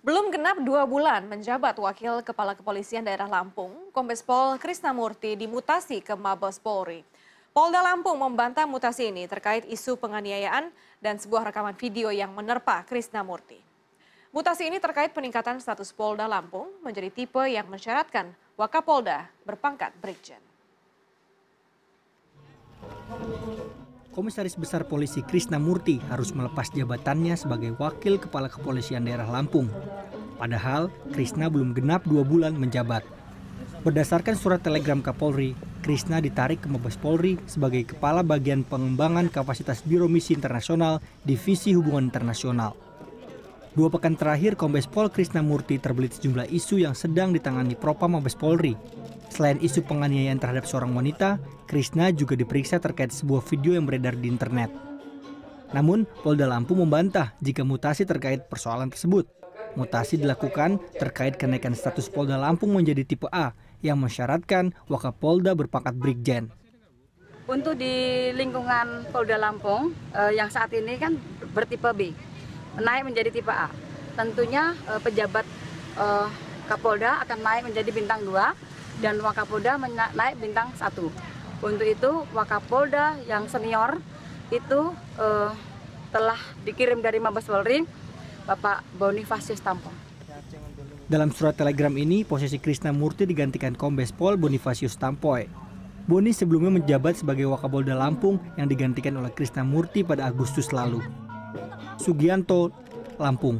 Belum genap dua bulan menjabat Wakil Kepala Kepolisian Daerah Lampung, Kombes Pol Krisnamurti dimutasi ke Mabes Polri. Polda Lampung membantah mutasi ini terkait isu penganiayaan dan sebuah rekaman video yang menerpa Krisnamurti. Mutasi ini terkait peningkatan status Polda Lampung menjadi tipe yang mensyaratkan Wakapolda berpangkat Brigjen. Komisaris Besar Polisi Krisna Murti harus melepas jabatannya sebagai Wakil Kepala Kepolisian Daerah Lampung. Padahal Krisna belum genap dua bulan menjabat. Berdasarkan surat telegram Kapolri, Krisna ditarik ke Mabes Polri sebagai Kepala Bagian Pengembangan Kapasitas Biro Misi Internasional Divisi Hubungan Internasional. Dua pekan terakhir, Kombes Pol Krisna Murti terbelit sejumlah isu yang sedang ditangani Propam Mabes Polri. Selain isu penganiayaan terhadap seorang wanita, Krishna juga diperiksa terkait sebuah video yang beredar di internet. Namun, Polda Lampung membantah jika mutasi terkait persoalan tersebut. Mutasi dilakukan terkait kenaikan status Polda Lampung menjadi tipe A yang mensyaratkan Wakapolda berpangkat Brigjen. Untuk di lingkungan Polda Lampung eh, yang saat ini kan bertipe B, naik menjadi tipe A. Tentunya eh, pejabat eh, Kapolda akan naik menjadi bintang 2 dan Wakapolda naik bintang satu. Untuk itu Wakapolda yang senior itu eh, telah dikirim dari Mabes Polri Bapak Bonifasius Tampong. Dalam surat telegram ini, posisi Krisna Murti digantikan Kombes Pol Bonifasius Tampoy. Boni sebelumnya menjabat sebagai Wakapolda Lampung yang digantikan oleh Krisna Murti pada Agustus lalu. Sugianto, Lampung.